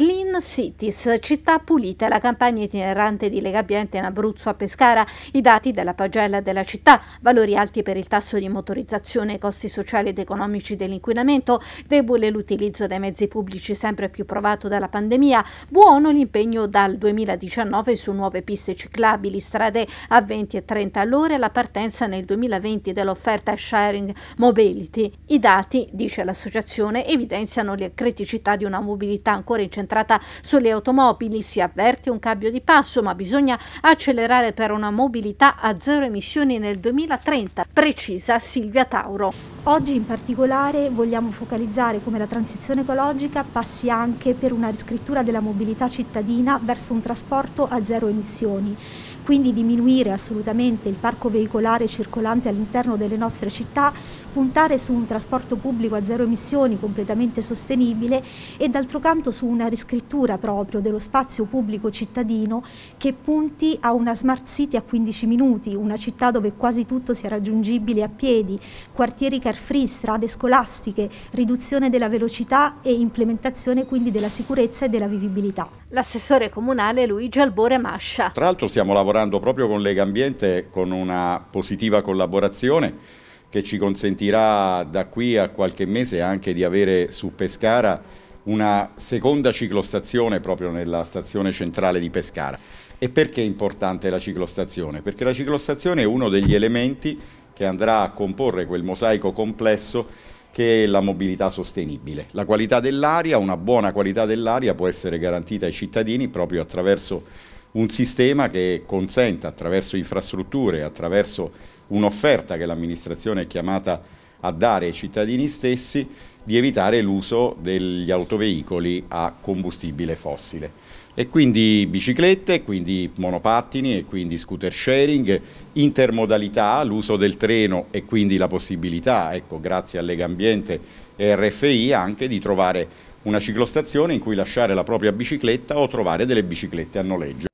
Clean Cities, città pulite, la campagna itinerante di Lega Ambiente in Abruzzo a Pescara, i dati della pagella della città, valori alti per il tasso di motorizzazione, costi sociali ed economici dell'inquinamento, debole l'utilizzo dei mezzi pubblici sempre più provato dalla pandemia, buono l'impegno dal 2019 su nuove piste ciclabili, strade a 20 e 30 all'ora e la partenza nel 2020 dell'offerta Sharing Mobility. I dati, dice l'associazione, evidenziano le criticità di una mobilità ancora incentrata concentrata sulle automobili. Si avverte un cambio di passo, ma bisogna accelerare per una mobilità a zero emissioni nel 2030, precisa Silvia Tauro. Oggi in particolare vogliamo focalizzare come la transizione ecologica passi anche per una riscrittura della mobilità cittadina verso un trasporto a zero emissioni, quindi diminuire assolutamente il parco veicolare circolante all'interno delle nostre città, puntare su un trasporto pubblico a zero emissioni completamente sostenibile e d'altro canto su una riscrittura proprio dello spazio pubblico cittadino che punti a una smart city a 15 minuti, una città dove quasi tutto sia raggiungibile a piedi, quartieri che car free, strade scolastiche, riduzione della velocità e implementazione quindi della sicurezza e della vivibilità. L'assessore comunale Luigi Albore Mascia. Tra l'altro stiamo lavorando proprio con Lega Ambiente con una positiva collaborazione che ci consentirà da qui a qualche mese anche di avere su Pescara una seconda ciclostazione proprio nella stazione centrale di Pescara. E perché è importante la ciclostazione? Perché la ciclostazione è uno degli elementi che andrà a comporre quel mosaico complesso che è la mobilità sostenibile. La qualità dell'aria, una buona qualità dell'aria può essere garantita ai cittadini proprio attraverso un sistema che consenta attraverso infrastrutture, attraverso un'offerta che l'amministrazione è chiamata a a dare ai cittadini stessi di evitare l'uso degli autoveicoli a combustibile fossile. E quindi biciclette, quindi monopattini e quindi scooter sharing, intermodalità, l'uso del treno e quindi la possibilità, ecco, grazie a Lega Ambiente e RFI, anche di trovare una ciclostazione in cui lasciare la propria bicicletta o trovare delle biciclette a noleggio.